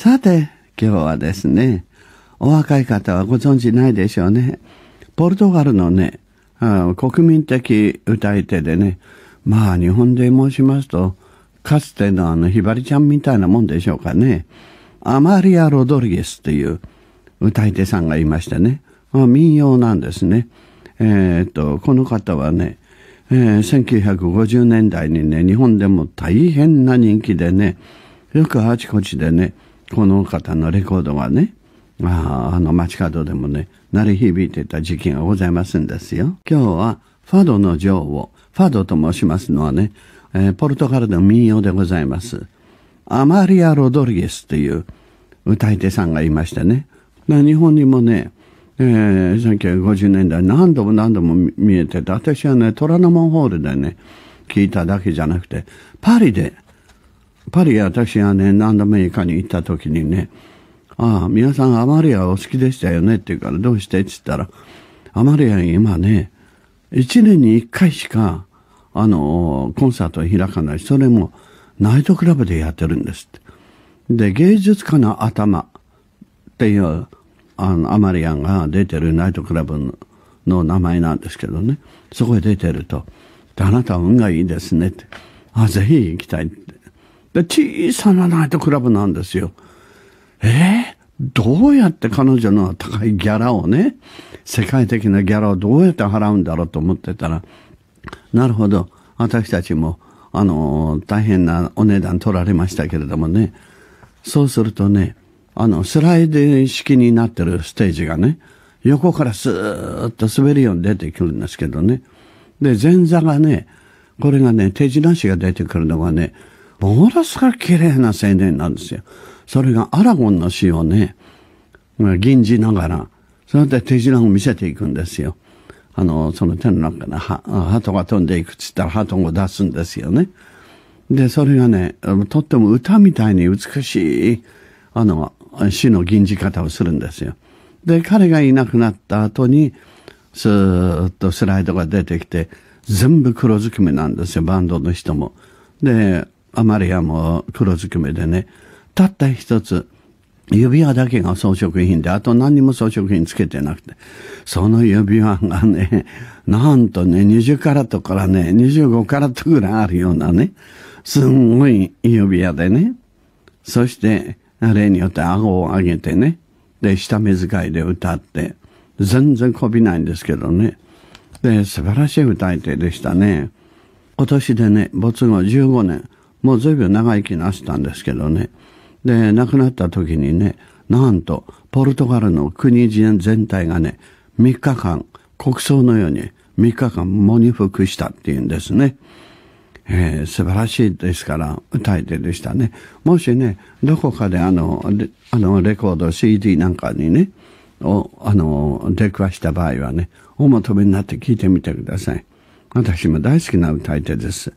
さて、今日はですね、お若い方はご存知ないでしょうね。ポルトガルのね、国民的歌い手でね、まあ日本で申しますと、かつてのあのひばりちゃんみたいなもんでしょうかね。アマリア・ロドリゲスっていう歌い手さんがいましてね、民謡なんですね。えー、っと、この方はね、えー、1950年代にね、日本でも大変な人気でね、よくあちこちでね、この方のレコードがね、ああの街角でもね、鳴り響いてた時期がございますんですよ。今日はファドの女王、ファドと申しますのはね、えー、ポルトガルの民謡でございます。アマリア・ロドリゲスという歌い手さんがいましてね。日本にもね、えー、1950年代何度も何度も見えてて、私はね、虎ノ門ホールでね、聞いただけじゃなくて、パリでパリ私がね、何度目かに行った時にね、ああ、皆さんアマリアお好きでしたよねって言うから、どうしてって言ったら、アマリア今ね、一年に一回しか、あの、コンサートを開かない。それも、ナイトクラブでやってるんですって。で、芸術家の頭っていう、あの、アマリアが出てるナイトクラブの名前なんですけどね。そこへ出てると。あなた運がいいですねって。あ、ぜひ行きたいって。で、小さなナイトクラブなんですよ。えー、どうやって彼女の高いギャラをね、世界的なギャラをどうやって払うんだろうと思ってたら、なるほど、私たちも、あの大変なお値段取られましたけれどもね、そうするとね、あの、スライデ式になってるステージがね、横からスーッと滑るように出てくるんですけどね。で、前座がね、これがね、手品師が出てくるのがね、ものすごが綺麗な青年なんですよ。それがアラゴンの詩をね、吟じながら、それで手品を見せていくんですよ。あの、その手の中で鳩が飛んでいくっつったら鳩を出すんですよね。で、それがね、とっても歌みたいに美しい、あの、詩の吟じ方をするんですよ。で、彼がいなくなった後に、スーッとスライドが出てきて、全部黒ずくめなんですよ、バンドの人も。で、マリアも黒ずくめでね、たった一つ、指輪だけが装飾品で、あと何にも装飾品つけてなくて、その指輪がね、なんとね、20カラットからね、25カラットぐらいあるようなね、すんごい指輪でね、そして、例によって顎を上げてね、で、下目遣いで歌って、全然こびないんですけどね。で、素晴らしい歌い手でしたね。今年でね、没後15年、もう随分長生きなすったんですけどね。で、亡くなった時にね、なんと、ポルトガルの国人全体がね、3日間、国葬のように3日間喪に服したっていうんですね。えー、素晴らしいですから、歌い手でしたね。もしね、どこかであの、あの、レコード、CD なんかにね、を、あの、出くわした場合はね、お求めになって聞いてみてください。私も大好きな歌い手です。